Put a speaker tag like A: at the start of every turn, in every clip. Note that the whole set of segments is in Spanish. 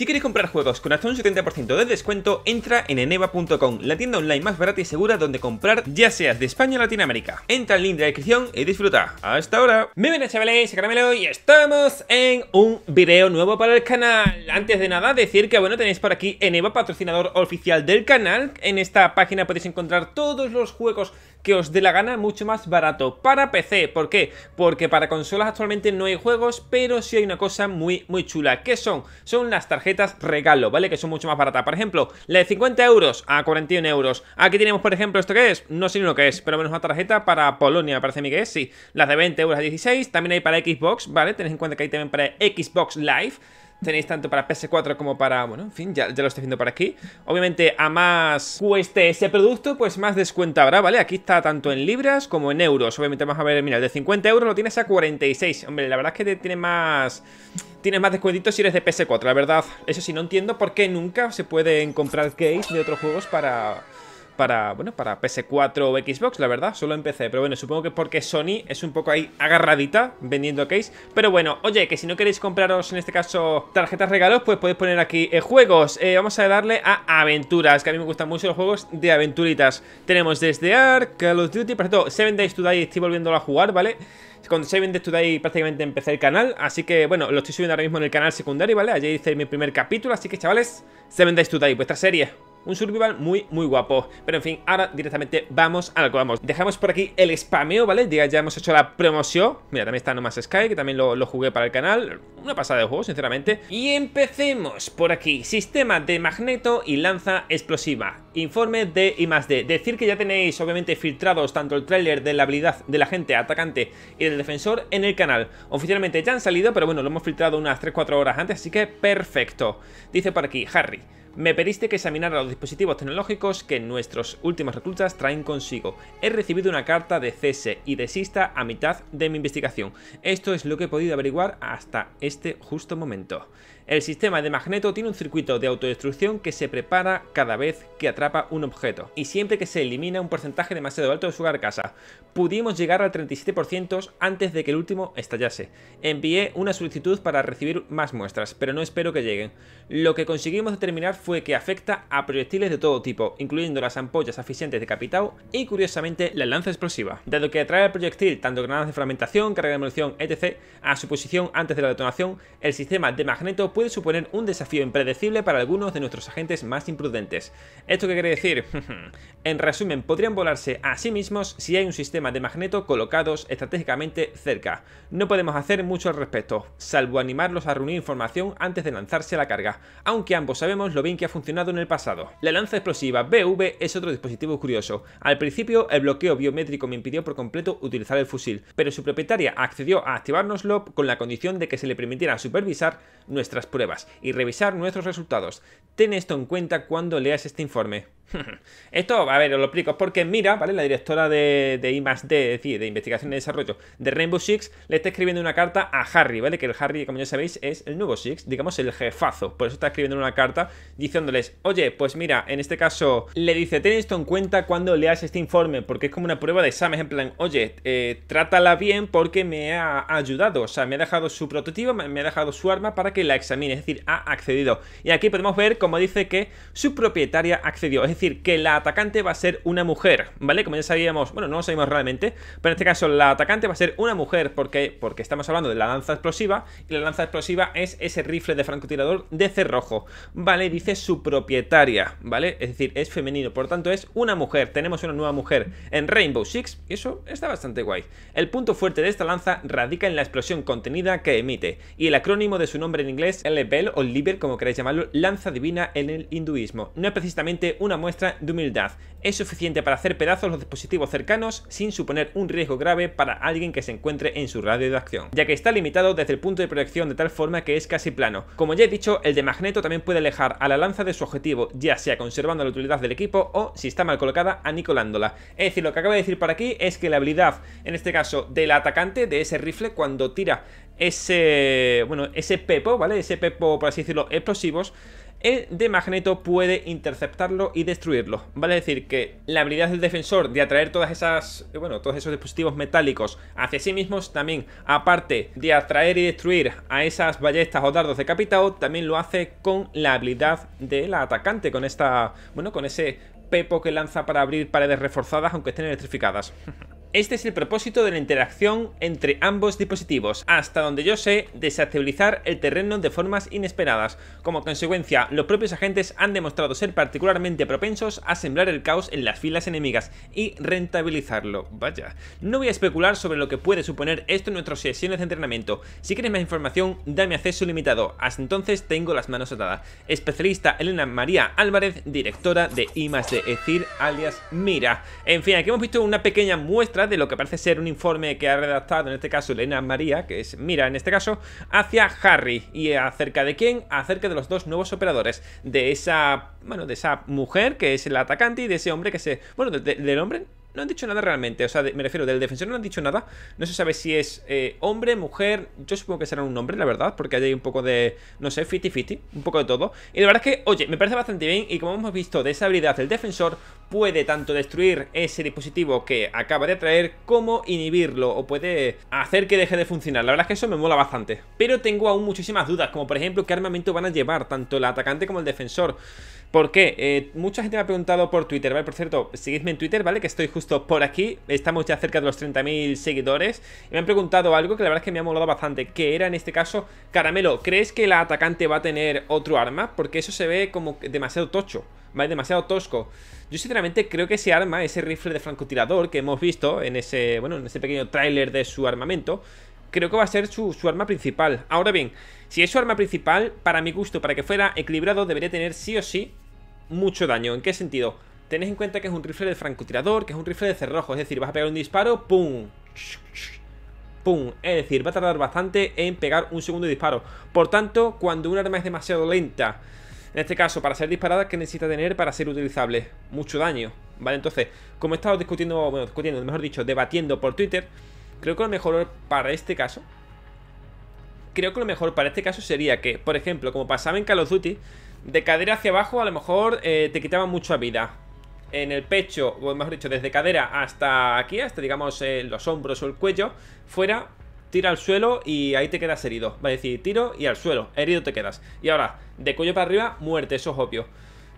A: Si queréis comprar juegos con hasta un 70% de descuento, entra en eneva.com, la tienda online más barata y segura donde comprar ya seas de España o Latinoamérica. Entra al link de la descripción y disfruta. ¡Hasta ahora! me chavales! chavales, Caramelo y estamos en un video nuevo para el canal. Antes de nada, decir que bueno, tenéis por aquí Eneva, patrocinador oficial del canal. En esta página podéis encontrar todos los juegos que os dé la gana mucho más barato para PC. ¿Por qué? Porque para consolas actualmente no hay juegos, pero sí hay una cosa muy, muy chula. ¿Qué son? Son las tarjetas regalo, ¿vale? Que son mucho más baratas. Por ejemplo, la de 50 euros a 41 euros. Aquí tenemos, por ejemplo, ¿esto qué es? No sé ni lo que es, pero menos una tarjeta para Polonia, me parece a mí que es, sí. Las de 20 euros a 16, también hay para Xbox, ¿vale? Tenéis en cuenta que hay también para Xbox Live. Tenéis tanto para PS4 como para, bueno, en fin, ya, ya lo estoy viendo por aquí Obviamente a más cueste ese producto, pues más descuento habrá, ¿vale? Aquí está tanto en libras como en euros Obviamente vamos a ver, mira, el de 50 euros lo tienes a 46 Hombre, la verdad es que tiene más... Tienes más descuentitos si eres de PS4, la verdad Eso sí, no entiendo por qué nunca se pueden comprar gays de otros juegos para para, bueno, para PS4 o Xbox, la verdad, solo empecé. Pero bueno, supongo que es porque Sony es un poco ahí agarradita vendiendo case. Pero bueno, oye, que si no queréis compraros en este caso tarjetas regalos, pues podéis poner aquí eh, juegos. Eh, vamos a darle a aventuras, que a mí me gustan mucho los juegos de aventuritas. Tenemos desde Ark, Call of Duty, por cierto, Seven Days Today estoy volviéndolo a jugar, ¿vale? Con Seven Days Today prácticamente empecé el canal, así que bueno, lo estoy subiendo ahora mismo en el canal secundario, ¿vale? Allí hice mi primer capítulo, así que chavales, Seven Days Today, vuestra serie. Un survival muy, muy guapo. Pero en fin, ahora directamente vamos a lo que vamos. Dejamos por aquí el spameo, ¿vale? Ya, ya hemos hecho la promoción. Mira, también está Nomás Sky, que también lo, lo, jugué para el canal. Una pasada de juego, sinceramente. Y empecemos por aquí. Sistema de magneto y lanza explosiva. Informe de y más D. Decir que ya tenéis, obviamente, filtrados tanto el tráiler de la habilidad de la gente atacante y del defensor en el canal. Oficialmente ya han salido, pero bueno, lo hemos filtrado unas 3-4 horas antes, así que perfecto. Dice por aquí, Harry. Me pediste que examinara los dispositivos tecnológicos que nuestros últimos reclutas traen consigo. He recibido una carta de cese y desista a mitad de mi investigación. Esto es lo que he podido averiguar hasta este justo momento. El sistema de Magneto tiene un circuito de autodestrucción que se prepara cada vez que atrapa un objeto, y siempre que se elimina un porcentaje demasiado alto de su carcasa. Pudimos llegar al 37% antes de que el último estallase. Envié una solicitud para recibir más muestras, pero no espero que lleguen. Lo que conseguimos determinar fue que afecta a proyectiles de todo tipo, incluyendo las ampollas aficientes de Capitao y curiosamente la lanza explosiva. Dado que atrae al proyectil tanto granadas de fragmentación, carga de munición, etc., a su posición antes de la detonación, el sistema de Magneto puede puede suponer un desafío impredecible para algunos de nuestros agentes más imprudentes. ¿Esto qué quiere decir? en resumen, podrían volarse a sí mismos si hay un sistema de magneto colocados estratégicamente cerca. No podemos hacer mucho al respecto, salvo animarlos a reunir información antes de lanzarse a la carga, aunque ambos sabemos lo bien que ha funcionado en el pasado. La lanza explosiva BV es otro dispositivo curioso. Al principio, el bloqueo biométrico me impidió por completo utilizar el fusil, pero su propietaria accedió a activárnoslo con la condición de que se le permitiera supervisar nuestra pruebas y revisar nuestros resultados. Ten esto en cuenta cuando leas este informe. Esto, a ver, os lo explico, porque Mira, ¿vale? La directora de, de I de Investigación y Desarrollo de Rainbow Six, le está escribiendo una carta a Harry, ¿vale? Que el Harry, como ya sabéis, es el nuevo Six, digamos el jefazo. Por eso está escribiendo una carta diciéndoles, oye, pues mira, en este caso, le dice, ten esto en cuenta cuando leas este informe, porque es como una prueba de examen, en plan, oye, eh, trátala bien porque me ha ayudado, o sea, me ha dejado su prototipo, me ha dejado su arma para que la es decir, ha accedido. Y aquí podemos ver como dice que su propietaria accedió, es decir, que la atacante va a ser una mujer, ¿vale? Como ya sabíamos, bueno, no lo sabíamos realmente, pero en este caso la atacante va a ser una mujer porque, porque estamos hablando de la lanza explosiva y la lanza explosiva es ese rifle de francotirador de cerrojo, ¿vale? Dice su propietaria, ¿vale? Es decir, es femenino, por tanto es una mujer, tenemos una nueva mujer en Rainbow Six y eso está bastante guay. El punto fuerte de esta lanza radica en la explosión contenida que emite y el acrónimo de su nombre en inglés el o Liber, como queráis llamarlo, lanza divina en el hinduismo. No es precisamente una muestra de humildad. Es suficiente para hacer pedazos los dispositivos cercanos sin suponer un riesgo grave para alguien que se encuentre en su radio de acción, ya que está limitado desde el punto de proyección de tal forma que es casi plano. Como ya he dicho, el de Magneto también puede alejar a la lanza de su objetivo, ya sea conservando la utilidad del equipo o, si está mal colocada, anicolándola. Es decir, lo que acabo de decir por aquí es que la habilidad, en este caso, del atacante de ese rifle, cuando tira ese, bueno, ese Pepo, ¿vale? Ese Pepo, por así decirlo, explosivos, el eh, de Magneto puede interceptarlo y destruirlo. Vale, es decir, que la habilidad del defensor de atraer todas esas, eh, bueno, todos esos dispositivos metálicos hacia sí mismos, también, aparte de atraer y destruir a esas ballestas o dardos decapitados, también lo hace con la habilidad del atacante, con esta, bueno, con ese pepo que lanza para abrir paredes reforzadas aunque estén electrificadas. Este es el propósito de la interacción entre ambos dispositivos, hasta donde yo sé, desestabilizar el terreno de formas inesperadas. Como consecuencia, los propios agentes han demostrado ser particularmente propensos a sembrar el caos en las filas enemigas y rentabilizarlo. Vaya. No voy a especular sobre lo que puede suponer esto en nuestras sesiones de entrenamiento. Si quieres más información, dame acceso limitado. Hasta entonces tengo las manos atadas. Especialista Elena María Álvarez, directora de más de decir, alias Mira. En fin, aquí hemos visto una pequeña muestra de lo que parece ser un informe que ha redactado, en este caso, Elena María, que es Mira, en este caso, hacia Harry. ¿Y acerca de quién? Acerca de los dos nuevos operadores. De esa, bueno, de esa mujer que es el atacante y de ese hombre que se... Bueno, del hombre no han dicho nada realmente. O sea, me refiero, del defensor no han dicho nada. No se sabe si es eh, hombre, mujer. Yo supongo que será un hombre, la verdad, porque hay un poco de, no sé, 50-50, un poco de todo. Y la verdad es que, oye, me parece bastante bien. Y como hemos visto de esa habilidad, el defensor puede tanto destruir ese dispositivo que acaba de atraer como inhibirlo o puede hacer que deje de funcionar. La verdad es que eso me mola bastante. Pero tengo aún muchísimas dudas, como por ejemplo, qué armamento van a llevar tanto el atacante como el defensor. ¿Por qué? Eh, mucha gente me ha preguntado por Twitter, ¿vale? Por cierto, seguidme en Twitter, ¿vale? Que estoy justo por aquí. Estamos ya cerca de los 30.000 seguidores. Y me han preguntado algo que la verdad es que me ha molado bastante. Que era en este caso, Caramelo, ¿crees que la atacante va a tener otro arma? Porque eso se ve como demasiado tocho, ¿vale? Demasiado tosco. Yo sinceramente creo que ese arma, ese rifle de francotirador que hemos visto en ese, bueno, en ese pequeño tráiler de su armamento, creo que va a ser su, arma principal. Ahora bien, si es su arma principal, para mi gusto, para que fuera equilibrado, debería tener sí o sí mucho daño. ¿En qué sentido? Tenés en cuenta que es un rifle de francotirador, que es un rifle de cerrojo. Es decir, vas a pegar un disparo, ¡pum! ¡Pum! Es decir, va a tardar bastante en pegar un segundo disparo. Por tanto, cuando un arma es demasiado lenta, en este caso, para ser disparada, ¿qué necesita tener para ser utilizable? Mucho daño, ¿vale? Entonces, como he estado discutiendo, bueno, discutiendo, mejor dicho, debatiendo por Twitter, creo que lo mejor para este caso... Creo que lo mejor para este caso sería que, por ejemplo, como pasaba en Call of Duty, de cadera hacia abajo a lo mejor eh, te quitaba mucha vida. En el pecho, o mejor dicho, desde cadera hasta aquí, hasta digamos eh, los hombros o el cuello, fuera, tira al suelo y ahí te quedas herido. Va a decir tiro y al suelo, herido te quedas. Y ahora, de cuello para arriba, muerte, eso es obvio.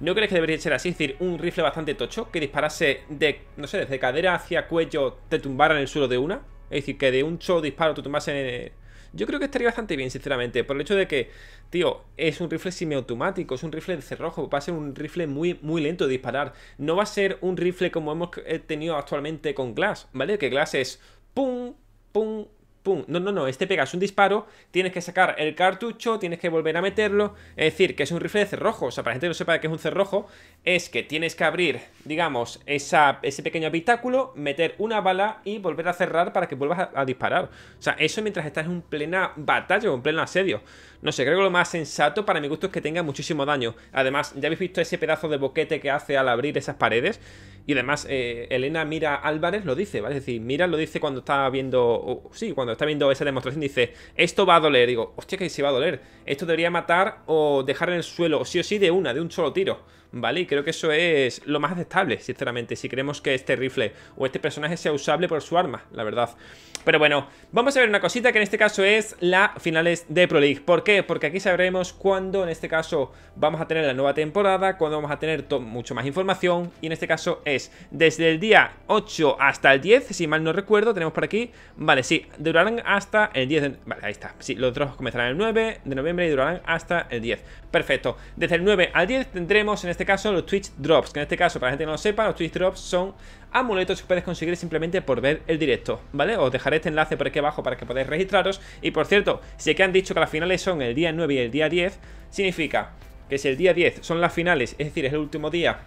A: ¿No crees que debería ser así? Es decir, un rifle bastante tocho que disparase de, no sé, desde cadera hacia cuello, te tumbara en el suelo de una. Es decir, que de un solo disparo te tumbase en... El yo creo que estaría bastante bien, sinceramente, por el hecho de que, tío, es un rifle semiautomático, es un rifle de cerrojo, va a ser un rifle muy, muy lento de disparar. No va a ser un rifle como hemos eh, tenido actualmente con Glass, ¿vale? Que Glass es pum, pum, pum, no, no, no, este pegas un disparo, tienes que sacar el cartucho, tienes que volver a meterlo, es decir, que es un rifle de cerrojo, o sea, para la gente que no sepa que es un cerrojo, es que tienes que abrir, digamos, ese pequeño habitáculo, meter una bala y volver a cerrar para que vuelvas a, a disparar, o sea, eso mientras estás en plena batalla o en pleno asedio, no sé, creo que lo más sensato para mi gusto es que tenga muchísimo daño, además, ya habéis visto ese pedazo de boquete que hace al abrir esas paredes, y además, eh, Elena Mira Álvarez lo dice, ¿vale? Es decir, Mira lo dice cuando está viendo. sí, cuando está viendo esa demostración, dice: Esto va a doler. Digo, hostia, que se va a doler. Esto debería matar o dejar en el suelo, sí o sí, de una, de un solo tiro. ¿vale? Y creo que eso es lo más aceptable, sinceramente, si queremos que este rifle o este personaje sea usable por su arma, la verdad. Pero bueno, vamos a ver una cosita que en este caso es la finales de Pro League. ¿Por qué? Porque aquí sabremos cuándo en este caso vamos a tener la nueva temporada, cuándo vamos a tener mucho más información y en este caso es desde el día 8 hasta el 10, si mal no recuerdo, tenemos por aquí, vale, sí, durarán hasta el 10, vale, ahí está, sí, los otros comenzarán el 9 de noviembre y durarán hasta el 10, perfecto, desde el 9 al 10 tendremos en este en este caso los Twitch Drops, que en este caso, para la gente que no lo sepa, los Twitch Drops son amuletos que puedes conseguir simplemente por ver el directo, ¿vale? Os dejaré este enlace por aquí abajo para que podáis registraros. Y por cierto, si que han dicho que las finales son el día 9 y el día 10, significa que si el día 10 son las finales, es decir, es el último día,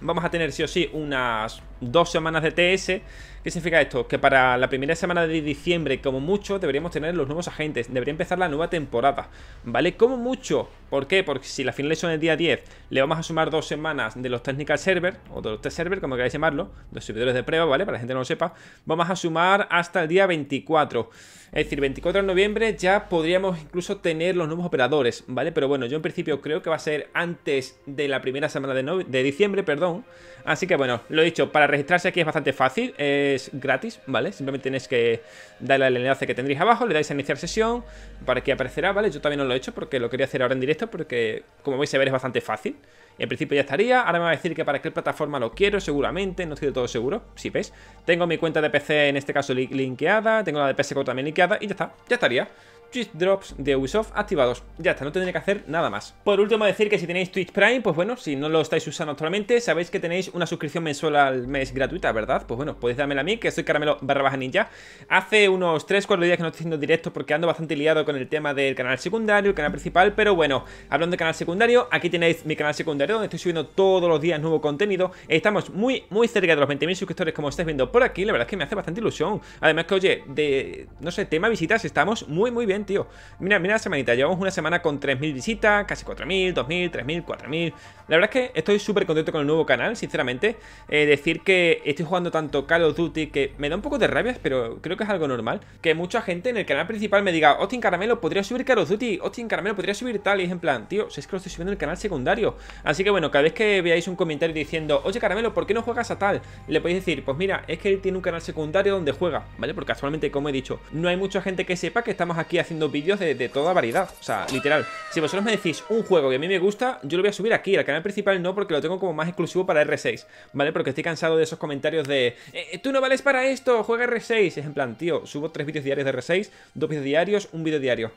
A: vamos a tener sí o sí unas dos semanas de TS ¿Qué significa esto? Que para la primera semana de diciembre, como mucho, deberíamos tener los nuevos agentes. Debería empezar la nueva temporada, ¿vale? Como mucho. ¿Por qué? Porque si las finales son el día 10, le vamos a sumar dos semanas de los technical server, o de los test server, como queráis llamarlo, los servidores de prueba, ¿vale? Para la gente no lo sepa, vamos a sumar hasta el día 24. Es decir, 24 de noviembre ya podríamos incluso tener los nuevos operadores, ¿vale? Pero bueno, yo en principio creo que va a ser antes de la primera semana de, de diciembre, perdón. Así que bueno, lo he dicho, para registrarse aquí es bastante fácil. Eh, es gratis, ¿vale? Simplemente tenéis que darle al enlace que tendréis abajo, le dais a iniciar sesión para que aparecerá, ¿vale? Yo también no lo he hecho porque lo quería hacer ahora en directo porque, como vais a ver, es bastante fácil. En principio ya estaría, ahora me va a decir que para qué plataforma lo quiero, seguramente, no estoy de todo seguro, si ves. Tengo mi cuenta de PC, en este caso, linkeada, tengo la de PS4 también linkeada y ya está, ya estaría. Twitch Drops de Ubisoft activados. Ya está, no tendré que hacer nada más. Por último, decir que si tenéis Twitch Prime, pues bueno, si no lo estáis usando actualmente, sabéis que tenéis una suscripción mensual al mes gratuita, ¿verdad? Pues bueno, podéis dármela a mí, que soy caramelo barra baja ninja. Hace unos 3-4 días que no estoy haciendo directo porque ando bastante liado con el tema del canal secundario, el canal principal, pero bueno, hablando de canal secundario, aquí tenéis mi canal secundario donde estoy subiendo todos los días nuevo contenido. Estamos muy, muy cerca de los 20.000 suscriptores como estáis viendo por aquí, la verdad es que me hace bastante ilusión. Además que, oye, de, no sé, tema visitas, estamos muy, muy bien tío. Mira, mira la semanita. Llevamos una semana con 3.000 visitas, casi 4.000, 2.000, 3.000, 4.000. La verdad es que estoy súper contento con el nuevo canal, sinceramente. Eh, decir que estoy jugando tanto Call of Duty que me da un poco de rabia, pero creo que es algo normal. Que mucha gente en el canal principal me diga, Austin Caramelo, podría subir Call of Duty, Austin Caramelo, podría subir tal. Y es en plan, tío, si es que lo estoy subiendo en el canal secundario. Así que bueno, cada vez que veáis un comentario diciendo, oye Caramelo, ¿por qué no juegas a tal? Le podéis decir, pues mira, es que él tiene un canal secundario donde juega, ¿vale? Porque actualmente, como he dicho, no hay mucha gente que sepa que estamos aquí haciendo vídeos de, toda variedad O sea, literal Si vosotros me decís un juego que a mí me gusta Yo lo voy a subir aquí Al canal principal no porque lo tengo como más exclusivo para R6 ¿Vale? Porque estoy cansado de esos comentarios de eh, eh, Tú no vales para esto, juega R6 Es en plan, tío, subo tres vídeos diarios de R6 Dos vídeos diarios, un vídeo diario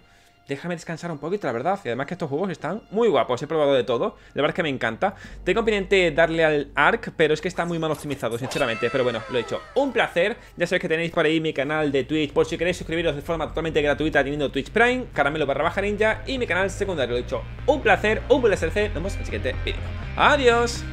A: déjame descansar un poquito, la verdad. Y además que estos juegos están muy guapos, he probado de todo. La verdad es que me encanta. Tengo pendiente darle al ARC, pero es que está muy mal optimizado, sinceramente. Pero bueno, lo he hecho. Un placer. Ya sabéis que tenéis por ahí mi canal de Twitch, por si queréis suscribiros de forma totalmente gratuita teniendo Twitch Prime, caramelo barra baja ninja y mi canal secundario. Lo he dicho. Un placer, un placer. Nos vemos en el siguiente vídeo. Adiós.